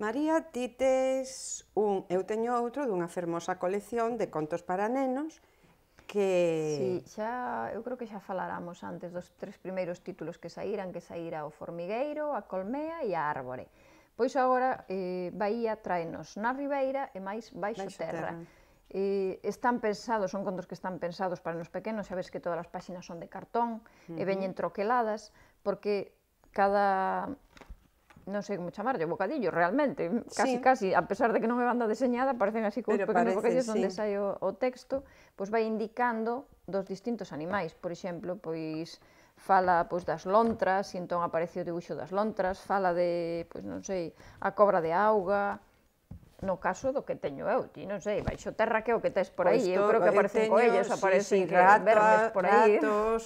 María, ti tes un, eu teño outro dunha fermosa colección de contos para nenos que... Sí, xa, eu creo que xa falaramos antes dos tres primeiros títulos que saíran, que saíra o Formigueiro, a Colmea e a Árbore. Pois agora eh, Bahía traenos na Ribeira e máis baixo, baixo terra. terra. Eh, están pensados, son contos que están pensados para nos pequenos, sabes que todas as páxinas son de cartón uh -huh. e veñen troqueladas, porque cada non sei como chamarlle, bocadillo realmente, casi, sí. casi, a pesar de que non me banda deseñada, parecen así como pequenos bocadillos sí. onde sai o, o texto, pois vai indicando dos distintos animais, por exemplo, pois fala pois das lontras, e entón aparece o dibuixo das lontras, fala de, pois non sei, a cobra de auga, no caso do que teño eu, ti non sei, baixo terra que o que tes por aí, pois eu creo que aparecen teño, coellos, aparecen sí, sí, eh, ratos, por aí. Ratos.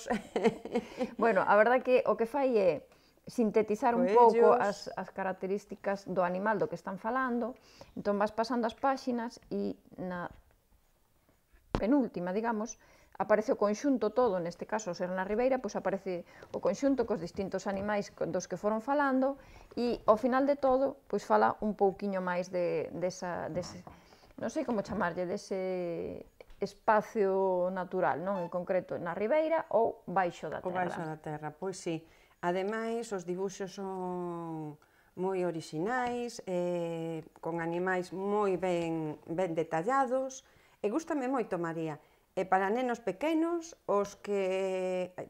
bueno, a verdade que o que fai é sintetizar un pouco as, as características do animal do que están falando, entón vas pasando as páxinas e na penúltima, digamos, aparece o conxunto todo, neste caso ser na Ribeira, pois aparece o conxunto cos distintos animais dos que foron falando e ao final de todo, pois fala un pouquiño máis de, desa, dese, non sei como chamarlle, dese espacio natural, non? En concreto, na Ribeira ou baixo da terra. O baixo da terra, pois sí. Ademais, os dibuxos son moi orixinais, eh, con animais moi ben, ben detallados, e gustame moito María. E para nenos pequenos, os que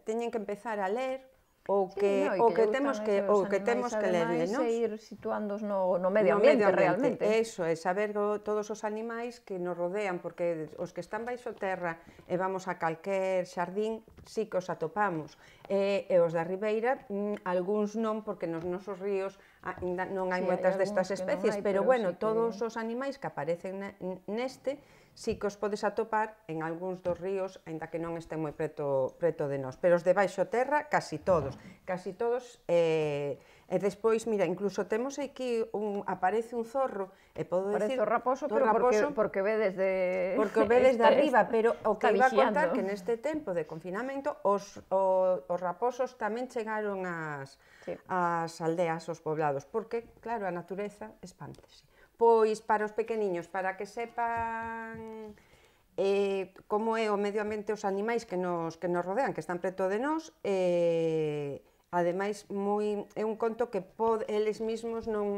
teñen que empezar a ler, o que sí, no, o que temos que o que temos que ler, non? E ir situándonos no, no medio ambiente, no medio ambiente realmente. Eso é saber o, todos os animais que nos rodean, porque os que están baixo terra e vamos a calquer xardín, si sí que os atopamos. E, e os da ribeira, mm, algúns non, porque nos nosos ríos ainda ah, non hai sí, moitas destas especies, hai, pero, pero bueno, sí que... todos os animais que aparecen neste si que os podes atopar en algúns dos ríos, aínda que non estén moi preto, preto de nós, pero os de baixo terra, casi todos, casi todos eh, E despois, mira, incluso temos aquí un aparece un zorro e podo Parece decir raposo, pero raposo, porque porque ve desde porque o ve desde esta, arriba, pero o que iba a contar que neste tempo de confinamento os o, os raposos tamén chegaron ás sí. ás aldeas, os poblados, porque claro, a natureza espántese. Pois para os pequeniños, para que sepan eh, como é o medio ambiente os animais que nos que nos rodean, que están preto de nós, eh ademais moi é un conto que pod, eles mesmos non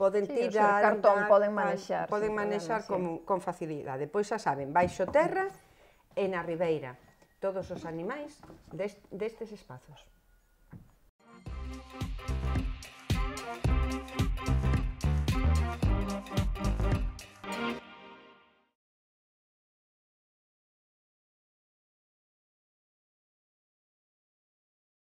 poden sí, tirar, cartón dar, poden manexar, poden manexar sí. con, con facilidade. Pois xa saben, baixo terra e na ribeira todos os animais dest, destes espazos.